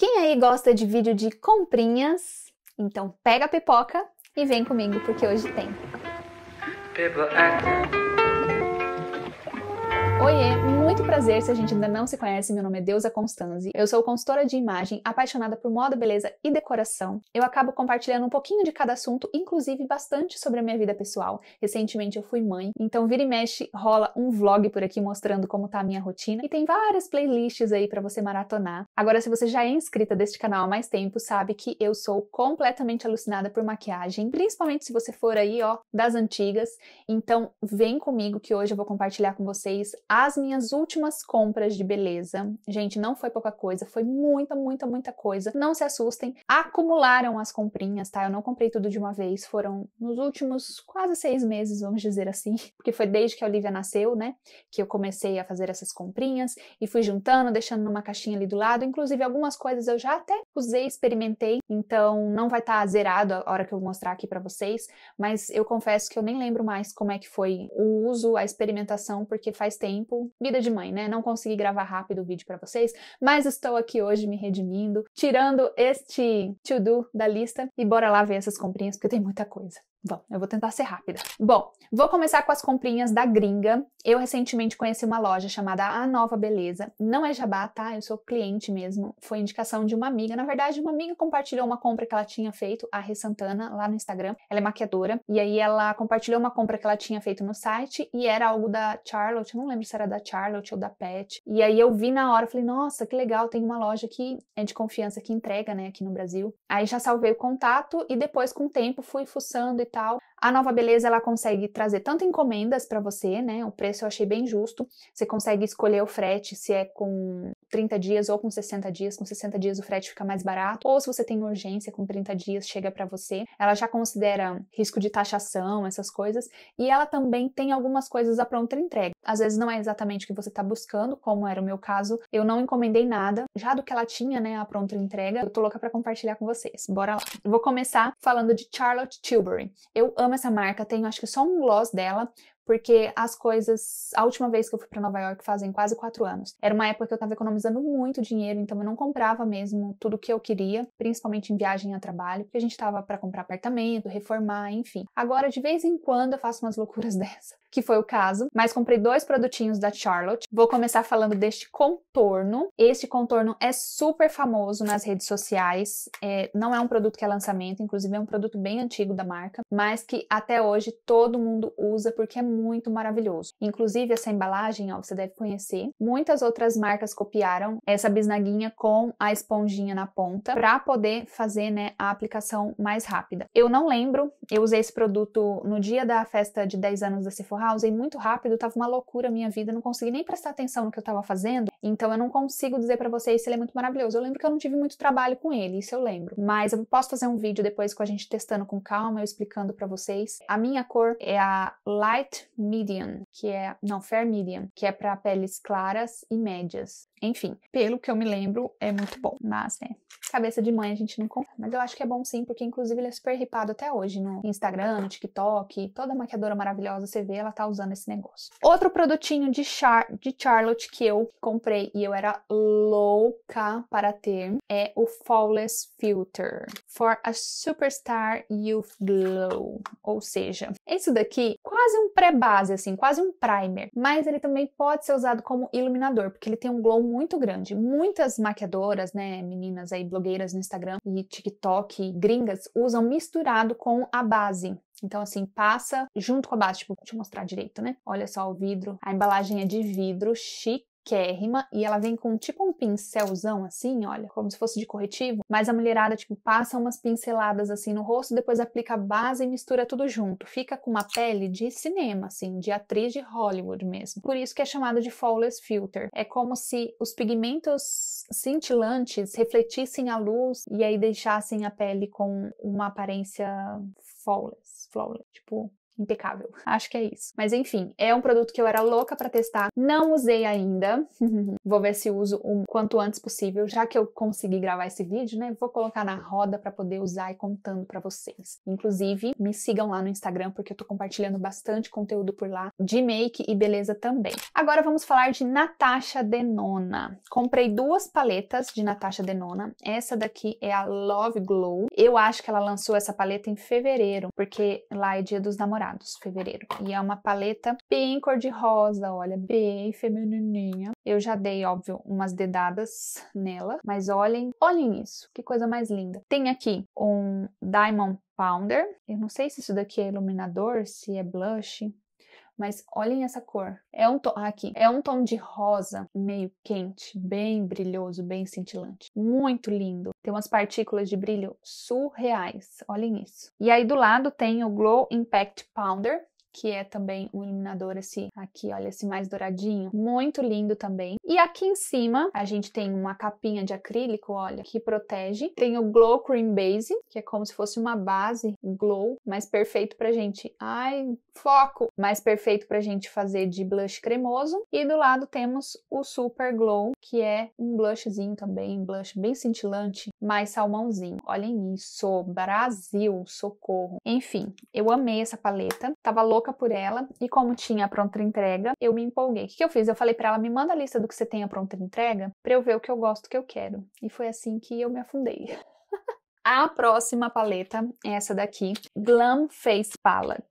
Quem aí gosta de vídeo de comprinhas? Então pega a pipoca e vem comigo porque hoje tem. É. Oiê, muito prazer se a gente ainda não se conhece. Meu nome é Deusa Constanzi. Eu sou consultora de imagem, apaixonada por moda, beleza e decoração. Eu acabo compartilhando um pouquinho de cada assunto, inclusive bastante sobre a minha vida pessoal. Recentemente eu fui mãe, então vira e mexe rola um vlog por aqui mostrando como tá a minha rotina e tem várias playlists aí para você maratonar. Agora se você já é inscrita deste canal há mais tempo, sabe que eu sou completamente alucinada por maquiagem, principalmente se você for aí, ó, das antigas. Então vem comigo que hoje eu vou compartilhar com vocês as minhas últimas compras de beleza. Gente, não foi pouca coisa, foi muita, muita, muita coisa. Não se assustem, acumularam as comprinhas, tá? Eu não comprei tudo de uma vez, foram nos últimos quase seis meses, vamos dizer assim, porque foi desde que a Olivia nasceu, né? Que eu comecei a fazer essas comprinhas e fui juntando, deixando numa caixinha ali do lado. Inclusive, algumas coisas eu já até usei, experimentei, então não vai estar tá zerado a hora que eu mostrar aqui para vocês, mas eu confesso que eu nem lembro mais como é que foi o uso, a experimentação, porque faz tempo. Vida de de mãe, né? Não consegui gravar rápido o vídeo para vocês, mas estou aqui hoje me redimindo, tirando este to-do da lista e bora lá ver essas comprinhas porque tem muita coisa. Bom, eu vou tentar ser rápida. Bom, vou começar com as comprinhas da gringa. Eu recentemente conheci uma loja chamada A Nova Beleza. Não é jabá, tá? Eu sou cliente mesmo. Foi indicação de uma amiga. Na verdade, uma amiga compartilhou uma compra que ela tinha feito, a Rê Santana, lá no Instagram. Ela é maquiadora. E aí ela compartilhou uma compra que ela tinha feito no site e era algo da Charlotte. Eu não lembro se era da Charlotte ou da Pet. E aí eu vi na hora, falei, nossa, que legal, tem uma loja que é de confiança que entrega, né, aqui no Brasil. Aí já salvei o contato e depois, com o tempo, fui fuçando e tal. A Nova Beleza ela consegue trazer tanto encomendas para você, né? O preço eu achei bem justo. Você consegue escolher o frete se é com 30 dias ou com 60 dias. Com 60 dias o frete fica mais barato, ou se você tem urgência, com 30 dias chega para você. Ela já considera risco de taxação, essas coisas, e ela também tem algumas coisas à pronta entrega. Às vezes não é exatamente o que você está buscando, como era o meu caso. Eu não encomendei nada, já do que ela tinha, né, a pronta entrega. Eu tô louca para compartilhar com vocês. Bora lá. Vou começar falando de Charlotte Tilbury. Eu amo amo essa marca, tenho acho que só um gloss dela, porque as coisas. A última vez que eu fui para Nova York fazem quase quatro anos. Era uma época que eu estava economizando muito dinheiro, então eu não comprava mesmo tudo que eu queria, principalmente em viagem a trabalho, porque a gente estava para comprar apartamento, reformar, enfim. Agora, de vez em quando, eu faço umas loucuras dessa, que foi o caso, mas comprei dois produtinhos da Charlotte. Vou começar falando deste contorno. Este contorno é super famoso nas redes sociais, é, não é um produto que é lançamento, inclusive é um produto bem antigo da marca, mas que até hoje todo mundo usa porque é muito maravilhoso. Inclusive, essa embalagem, ó, você deve conhecer. Muitas outras marcas copiaram essa bisnaguinha com a esponjinha na ponta para poder fazer né, a aplicação mais rápida. Eu não lembro, eu usei esse produto no dia da festa de 10 anos da Sephora, usei muito rápido, tava uma loucura a minha vida, não consegui nem prestar atenção no que eu tava fazendo. Então eu não consigo dizer para vocês se ele é muito maravilhoso. Eu lembro que eu não tive muito trabalho com ele, isso eu lembro. Mas eu posso fazer um vídeo depois com a gente testando com calma, eu explicando para vocês. A minha cor é a Light Medium, que é não, Fair Medium, que é para peles claras e médias. Enfim, pelo que eu me lembro, é muito bom. Mas, né, cabeça de mãe a gente não compra. Mas eu acho que é bom sim, porque inclusive ele é super ripado até hoje no Instagram, no TikTok. Toda maquiadora maravilhosa você vê, ela tá usando esse negócio. Outro produtinho de, Char de Charlotte que eu comprei comprei e eu era louca para ter é o Flawless Filter for a Superstar Youth Glow, ou seja, isso daqui quase um pré-base assim, quase um primer, mas ele também pode ser usado como iluminador, porque ele tem um glow muito grande. Muitas maquiadoras, né, meninas aí blogueiras no Instagram e TikTok, gringas usam misturado com a base. Então, assim, passa junto com a base. Tipo, deixa eu mostrar direito, né? Olha só o vidro. A embalagem é de vidro, chique paquérrima e ela vem com tipo um pincelzão assim, olha, como se fosse de corretivo, mas a mulherada tipo passa umas pinceladas assim no rosto, depois aplica base e mistura tudo junto. Fica com uma pele de cinema assim, de atriz de Hollywood mesmo. Por isso que é chamado de flawless filter. É como se os pigmentos cintilantes refletissem a luz e aí deixassem a pele com uma aparência flawless, flawless, tipo impecável. Acho que é isso. Mas enfim, é um produto que eu era louca para testar, não usei ainda. vou ver se uso o quanto antes possível, já que eu consegui gravar esse vídeo, né? Vou colocar na roda para poder usar e contando para vocês. Inclusive, me sigam lá no Instagram porque eu tô compartilhando bastante conteúdo por lá de make e beleza também. Agora vamos falar de Natasha Denona. Comprei duas paletas de Natasha Denona. Essa daqui é a Love Glow. Eu acho que ela lançou essa paleta em fevereiro, porque lá é dia dos namorados graus, fevereiro. E é uma paleta bem cor-de-rosa, olha, bem feminininha. Eu já dei, óbvio, umas dedadas nela, mas olhem, olhem isso, que coisa mais linda. Tem aqui um Diamond powder eu não sei se isso daqui é iluminador, se é blush, mas olhem essa cor. É um tom aqui, é um tom de rosa meio quente, bem brilhoso, bem cintilante. Muito lindo. Tem umas partículas de brilho surreais. Olhem isso. E aí do lado tem o Glow Impact Powder, que é também um iluminador esse aqui, olha esse mais douradinho, muito lindo também. E aqui em cima a gente tem uma capinha de acrílico, olha, que protege. Tem o Glow Cream Base, que é como se fosse uma base glow, mas perfeito pra gente. Ai, foco mais perfeito para a gente fazer de blush cremoso. E do lado temos o Super Glow, que é um blushzinho também, um blush bem cintilante, mais salmãozinho. Olhem isso, Brasil, socorro. Enfim, eu amei essa paleta, tava louca por ela e como tinha a pronta entrega, eu me empolguei. O que, que eu fiz? Eu falei para ela, me manda a lista do que você tem a pronta entrega para eu ver o que eu gosto, o que eu quero. E foi assim que eu me afundei. a próxima paleta é essa daqui, Glam Face Palette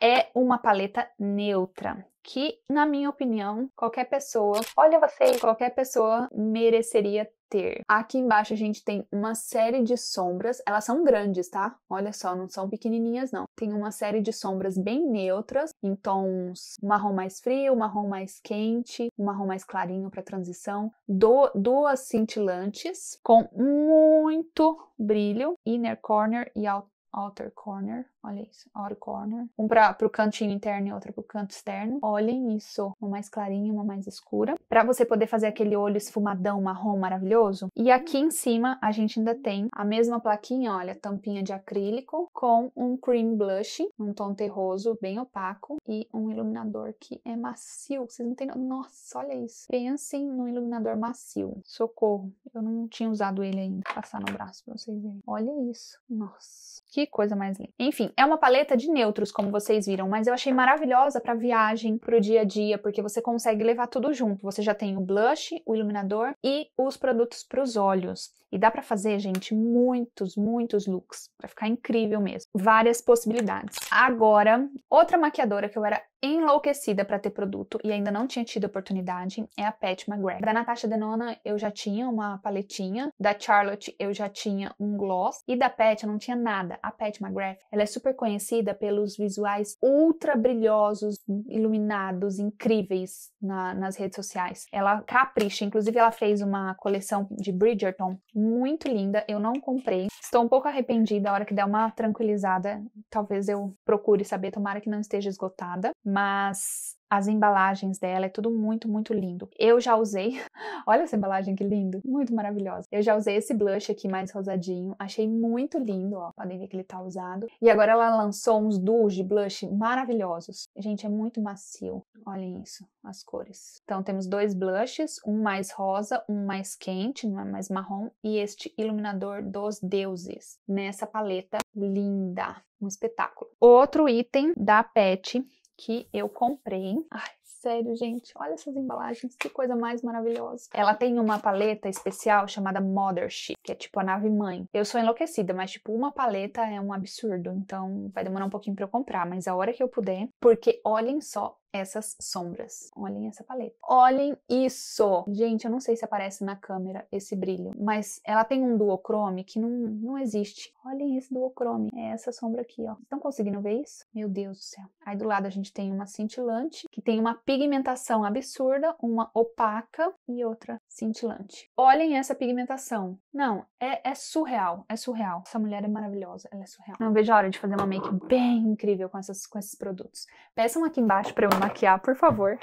é uma paleta neutra, que, na minha opinião, qualquer pessoa, olha você, qualquer pessoa mereceria ter. Aqui embaixo a gente tem uma série de sombras, elas são grandes, tá? Olha só, não são pequenininhas não. Tem uma série de sombras bem neutras, em tons marrom mais frio, marrom mais quente, marrom mais clarinho para transição, do, duas cintilantes com muito brilho, inner corner e outer corner, Olha isso, outer corner. Um para o cantinho interno e outro para o canto externo. Olhem isso, uma mais clarinha, uma mais escura. Para você poder fazer aquele olho esfumadão, marrom, maravilhoso. E aqui em cima a gente ainda tem a mesma plaquinha, olha, tampinha de acrílico com um cream blush, um tom terroso, bem opaco. E um iluminador que é macio. Vocês não tem... Nossa, olha isso. Pensem num iluminador macio. Socorro, eu não tinha usado ele ainda. Vou passar no braço para vocês verem. Olha isso. Nossa, que coisa mais linda. Enfim, é uma paleta de neutros, como vocês viram, mas eu achei maravilhosa para viagem, para o dia a dia, porque você consegue levar tudo junto. Você já tem o blush, o iluminador e os produtos para os olhos. E dá para fazer, gente, muitos, muitos looks. Vai ficar incrível mesmo. Várias possibilidades. Agora, outra maquiadora que eu era enlouquecida para ter produto e ainda não tinha tido oportunidade é a Pat McGrath. Da Natasha Denona eu já tinha uma paletinha, da Charlotte eu já tinha um gloss e da Pat eu não tinha nada. A Pat McGrath, ela é super conhecida pelos visuais ultra brilhosos, iluminados, incríveis na, nas redes sociais. Ela capricha, inclusive ela fez uma coleção de Bridgerton muito linda, eu não comprei. Estou um pouco arrependida, a hora que der uma tranquilizada, talvez eu procure saber, tomara que não esteja esgotada mas as embalagens dela é tudo muito, muito lindo. Eu já usei, olha essa embalagem que lindo, muito maravilhosa. Eu já usei esse blush aqui mais rosadinho, achei muito lindo, ó, podem ver que ele tá usado. E agora ela lançou uns duos de blush maravilhosos. Gente, é muito macio, olhem isso, as cores. Então temos dois blushes, um mais rosa, um mais quente, não é mais marrom, e este iluminador dos deuses, nessa paleta linda um espetáculo. Outro item da PET que eu comprei. Ai, Sério, gente, olha essas embalagens, que coisa mais maravilhosa. Ela tem uma paleta especial chamada Mothership, que é tipo a nave mãe. Eu sou enlouquecida, mas tipo, uma paleta é um absurdo, então vai demorar um pouquinho para eu comprar, mas a hora que eu puder, porque olhem só essas sombras. Olhem essa paleta. Olhem isso! Gente, eu não sei se aparece na câmera esse brilho, mas ela tem um Chrome que não, não existe. Olhem esse Chrome, É essa sombra aqui, ó. Estão conseguindo ver isso? Meu Deus do céu. Aí do lado a gente tem uma cintilante, que tem uma pigmentação absurda, uma opaca e outra cintilante. Olhem essa pigmentação. Não, é, é, surreal, é surreal. Essa mulher é maravilhosa, ela é surreal. Não vejo a hora de fazer uma make bem incrível com, essas, com esses produtos. Peçam aqui embaixo pra eu maquiar, por favor.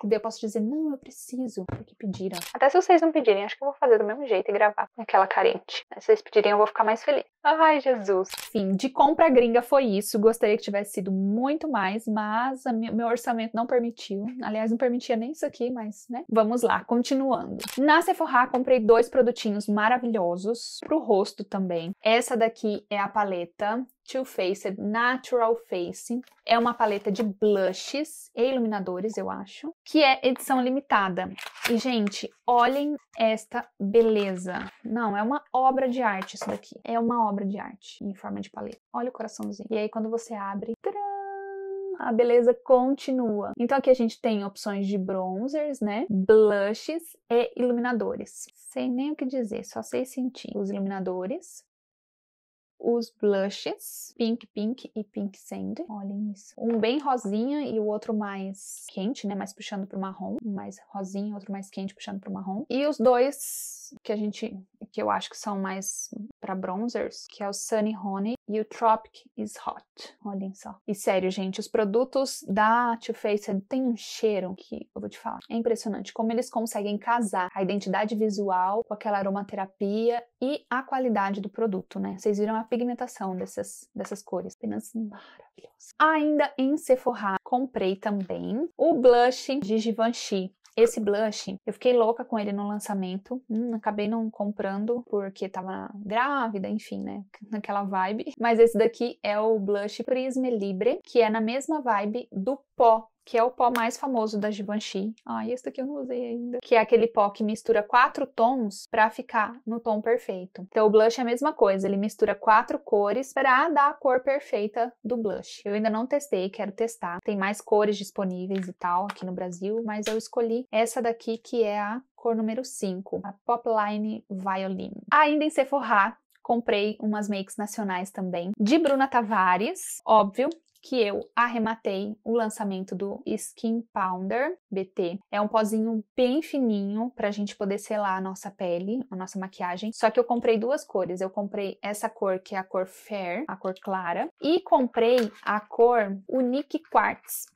Que daí eu posso dizer, não, eu preciso, porque pediram. Até se vocês não pedirem, acho que eu vou fazer do mesmo jeito e gravar aquela carente. Se vocês pedirem, eu vou ficar mais feliz. Ai, Jesus. Enfim, de compra gringa foi isso. Gostaria que tivesse sido muito mais, mas meu orçamento não permitiu permitiu. Aliás, não permitia nem isso aqui, mas, né? Vamos lá, continuando. Na Sephora, comprei dois produtinhos maravilhosos pro rosto também. Essa daqui é a paleta Too Faced Natural Face. É uma paleta de blushes e iluminadores, eu acho, que é edição limitada. E, gente, olhem esta beleza. Não, é uma obra de arte isso daqui. É uma obra de arte em forma de paleta. Olha o coraçãozinho. E aí, quando você abre... Tcharam! a beleza continua. Então aqui a gente tem opções de bronzers, né? Blushes e iluminadores. Sem nem o que dizer, só sei sentir. Os iluminadores, os blushes, Pink Pink e Pink Sand. Olhem isso. Um bem rosinha e o outro mais quente, né? Mais puxando pro marrom. Um mais rosinha, outro mais quente, puxando pro marrom. E os dois que a gente, que eu acho que são mais para bronzers, que é o Sunny Honey e o Tropic is Hot. Olhem só. E sério, gente, os produtos da Too Faced têm um cheiro que eu vou te falar. É impressionante como eles conseguem casar a identidade visual com aquela aromaterapia e a qualidade do produto, né? Vocês viram a pigmentação dessas, dessas cores, apenas maravilhosa. Ainda em Sephora, comprei também o blush de Givenchy. Esse blush, eu fiquei louca com ele no lançamento. Hum, acabei não comprando porque tava grávida, enfim, né? Naquela vibe. Mas esse daqui é o blush Prisme Libre, que é na mesma vibe do pó que é o pó mais famoso da Givenchy. Ah, esse daqui eu não usei ainda. Que é aquele pó que mistura quatro tons para ficar no tom perfeito. Então o blush é a mesma coisa, ele mistura quatro cores para dar a cor perfeita do blush. Eu ainda não testei, quero testar. Tem mais cores disponíveis e tal aqui no Brasil, mas eu escolhi essa daqui que é a cor número 5, a Popline Violin. Ainda em Sephora, comprei umas makes nacionais também, de Bruna Tavares, óbvio, que eu arrematei o lançamento do Skin Pounder BT. É um pozinho bem fininho para a gente poder selar a nossa pele, a nossa maquiagem. Só que eu comprei duas cores. Eu comprei essa cor, que é a cor Fair, a cor clara, e comprei a cor Unique Quartz,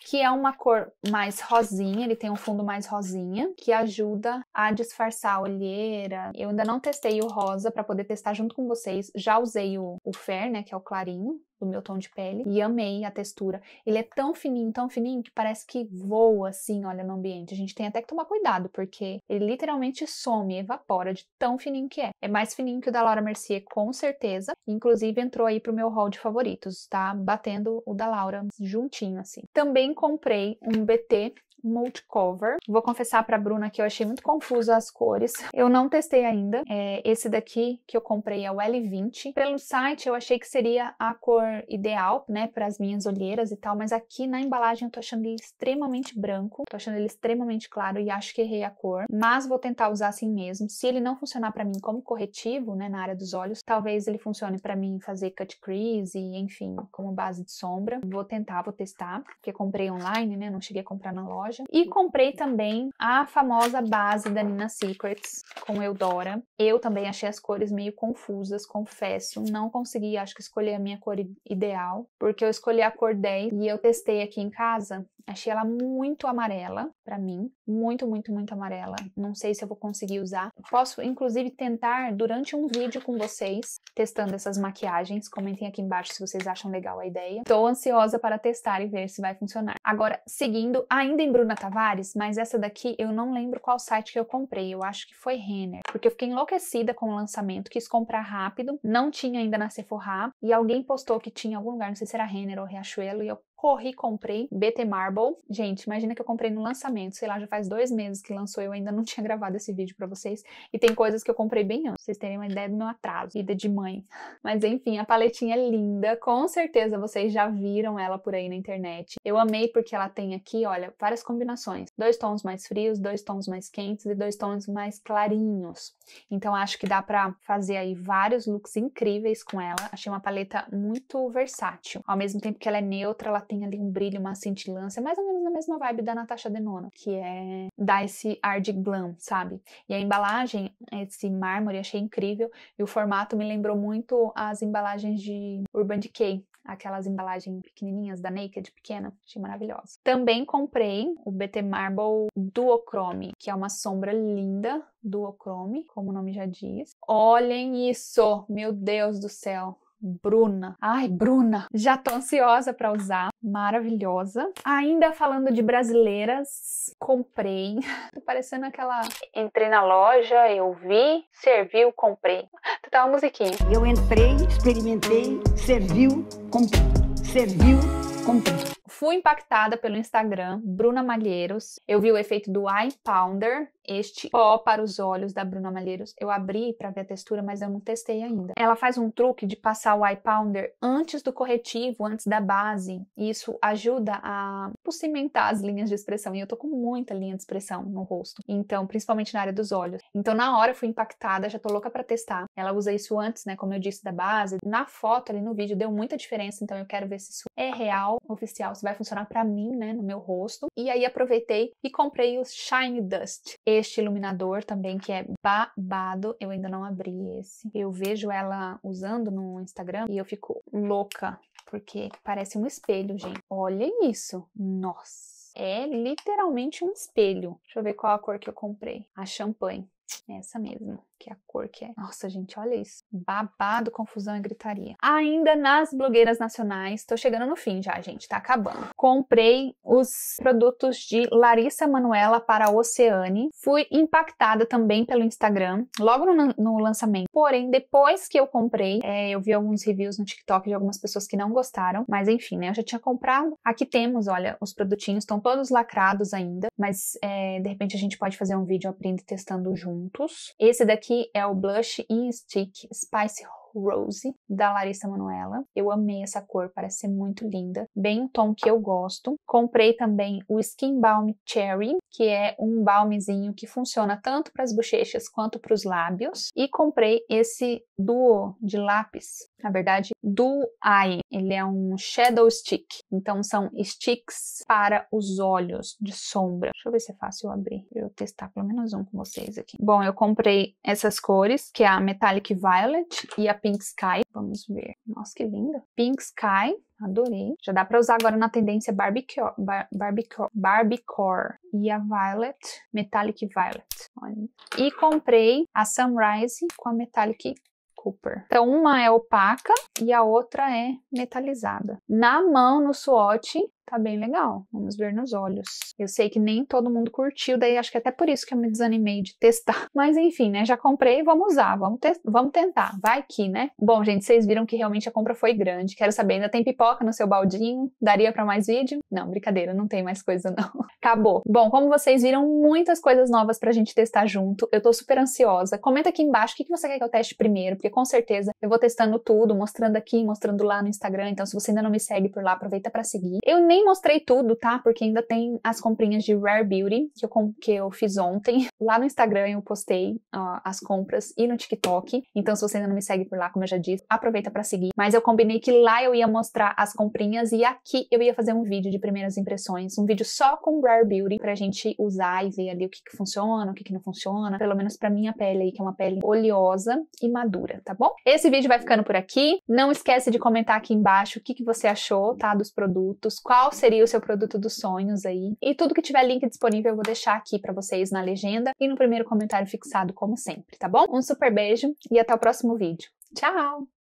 que é uma cor mais rosinha, ele tem um fundo mais rosinha, que ajuda a disfarçar a olheira. Eu ainda não testei o rosa para poder testar junto com vocês. Já usei o, o Fair, né, que é o clarinho, do meu tom de pele e amei a textura. Ele é tão fininho, tão fininho que parece que voa assim, olha no ambiente. A gente tem até que tomar cuidado porque ele literalmente some, evapora de tão fininho que é. É mais fininho que o da Laura Mercier com certeza, inclusive entrou aí pro meu hall de favoritos, tá? Batendo o da Laura juntinho assim. Também comprei um BT Multi Cover. Vou confessar para Bruna que eu achei muito confuso as cores. Eu não testei ainda. É, esse daqui que eu comprei é o L20. Pelo site eu achei que seria a cor ideal, né, para as minhas olheiras e tal, mas aqui na embalagem eu tô achando ele extremamente branco, tô achando ele extremamente claro e acho que errei a cor, mas vou tentar usar assim mesmo. Se ele não funcionar para mim como corretivo, né, na área dos olhos, talvez ele funcione para mim fazer cut crease e enfim, como base de sombra. Vou tentar, vou testar, porque comprei online, né, não cheguei a comprar na loja loja. E comprei também a famosa base da Nina Secrets com Eudora. Eu também achei as cores meio confusas, confesso. Não consegui, acho que escolher a minha cor ideal, porque eu escolhi a cor 10 e eu testei aqui em casa Achei ela muito amarela para mim, muito, muito, muito amarela. Não sei se eu vou conseguir usar. Posso, inclusive, tentar durante um vídeo com vocês testando essas maquiagens. Comentem aqui embaixo se vocês acham legal a ideia. Tô ansiosa para testar e ver se vai funcionar. Agora, seguindo, ainda em Bruna Tavares, mas essa daqui eu não lembro qual site que eu comprei. Eu acho que foi Renner, porque eu fiquei enlouquecida com o lançamento, quis comprar rápido, não tinha ainda na Sephora e alguém postou que tinha em algum lugar, não sei se era Renner ou Riachuelo, e eu corri, comprei BT Marble. Gente, imagina que eu comprei no lançamento, sei lá, já faz dois meses que lançou, eu ainda não tinha gravado esse vídeo para vocês. E tem coisas que eu comprei bem antes, vocês terem uma ideia do meu atraso, vida de mãe. Mas enfim, a paletinha é linda, com certeza vocês já viram ela por aí na internet. Eu amei porque ela tem aqui, olha, várias combinações. Dois tons mais frios, dois tons mais quentes e dois tons mais clarinhos. Então acho que dá pra fazer aí vários looks incríveis com ela. Achei uma paleta muito versátil. Ao mesmo tempo que ela é neutra, ela tem ali um brilho, uma cintilância, mais ou menos na mesma vibe da Natasha Denona, que é dá esse ar de glam, sabe? E a embalagem, esse mármore, achei incrível, e o formato me lembrou muito as embalagens de Urban Decay, aquelas embalagens pequenininhas da Naked, pequena, achei maravilhosa. Também comprei o BT Marble Duochrome, que é uma sombra linda, duochrome, como o nome já diz. Olhem isso, meu Deus do céu, Bruna. Ai, Bruna, já tô ansiosa para usar. Maravilhosa. Ainda falando de brasileiras, comprei. tô tá parecendo aquela entrei na loja, eu vi, serviu, comprei. Tu tá, tá uma musiquinha. Eu entrei, experimentei, serviu, comprei. Serviu, comprei fui impactada pelo Instagram Bruna Malheiros. Eu vi o efeito do eye pounder, este pó para os olhos da Bruna Malheiros. Eu abri para ver a textura, mas eu não testei ainda. Ela faz um truque de passar o eye powder antes do corretivo, antes da base. E isso ajuda a tipo, cimentar as linhas de expressão. E eu tô com muita linha de expressão no rosto. Então, principalmente na área dos olhos. Então, na hora eu fui impactada, já tô louca para testar. Ela usa isso antes, né, como eu disse, da base. Na foto ali no vídeo deu muita diferença, então eu quero ver se isso é real, oficial, se vai funcionar para mim, né, no meu rosto. E aí aproveitei e comprei o Shine Dust este iluminador também, que é babado. Eu ainda não abri esse. Eu vejo ela usando no Instagram e eu fico louca, porque parece um espelho, gente. Olha isso! Nossa! É literalmente um espelho. Deixa eu ver qual a cor que eu comprei. A champanhe. Essa mesmo que é a cor que é. Nossa, gente, olha isso. Babado, confusão e gritaria. Ainda nas blogueiras nacionais, tô chegando no fim já, gente, tá acabando. Comprei os produtos de Larissa Manuela para Oceane. Fui impactada também pelo Instagram, logo no, no lançamento. Porém, depois que eu comprei, é, eu vi alguns reviews no TikTok de algumas pessoas que não gostaram, mas enfim, né, eu já tinha comprado. Aqui temos, olha, os produtinhos estão todos lacrados ainda, mas é, de repente a gente pode fazer um vídeo aprendendo e testando juntos. Esse daqui aqui é o Blush in Stick Spice Rose, da Larissa Manoela. Eu amei essa cor, parece ser muito linda. Bem um tom que eu gosto. Comprei também o Skin Balm Cherry, que é um balmezinho que funciona tanto para as bochechas quanto para os lábios. E comprei esse duo de lápis na verdade, do eye. Ele é um shadow stick. Então, são sticks para os olhos de sombra. Deixa eu ver se é fácil abrir. Eu testar pelo menos um com vocês aqui. Bom, eu comprei essas cores, que é a Metallic Violet e a Pink Sky. Vamos ver. Nossa, que linda. Pink Sky. Adorei. Já dá pra usar agora na tendência Barbecue, Bar, Barbecue, barbicore. E a Violet. Metallic Violet. Olha. E comprei a Sunrise com a Metallic Cooper. Então, uma é opaca e a outra é metalizada. Na mão, no swatch, tá bem legal, vamos ver nos olhos. Eu sei que nem todo mundo curtiu, daí acho que até por isso que eu me desanimei de testar. Mas enfim, né, já comprei, vamos usar, vamos, vamos tentar, vai que, né? Bom, gente, vocês viram que realmente a compra foi grande. Quero saber, ainda tem pipoca no seu baldinho? Daria para mais vídeo? Não, brincadeira, não tem mais coisa não. Acabou. Bom, como vocês viram, muitas coisas novas pra gente testar junto. Eu tô super ansiosa. Comenta aqui embaixo o que, que você quer que eu teste primeiro, porque com certeza eu vou testando tudo, mostrando aqui, mostrando lá no Instagram. Então, se você ainda não me segue por lá, aproveita para seguir. Eu nem nem mostrei tudo, tá? Porque ainda tem as comprinhas de Rare Beauty que eu, que eu fiz ontem. Lá no Instagram eu postei as compras e no TikTok. Então, se você ainda não me segue por lá, como eu já disse, aproveita para seguir. Mas eu combinei que lá eu ia mostrar as comprinhas e aqui eu ia fazer um vídeo de primeiras impressões, um vídeo só com Rare Beauty pra gente usar e ver ali o que, que funciona, o que, que não funciona, pelo menos pra minha pele aí, que é uma pele oleosa e madura, tá bom? Esse vídeo vai ficando por aqui. Não esquece de comentar aqui embaixo o que, que você achou, tá? Dos produtos, qual qual seria o seu produto dos sonhos aí. E tudo que tiver link disponível eu vou deixar aqui para vocês na legenda e no primeiro comentário fixado, como sempre, tá bom? Um super beijo e até o próximo vídeo. Tchau!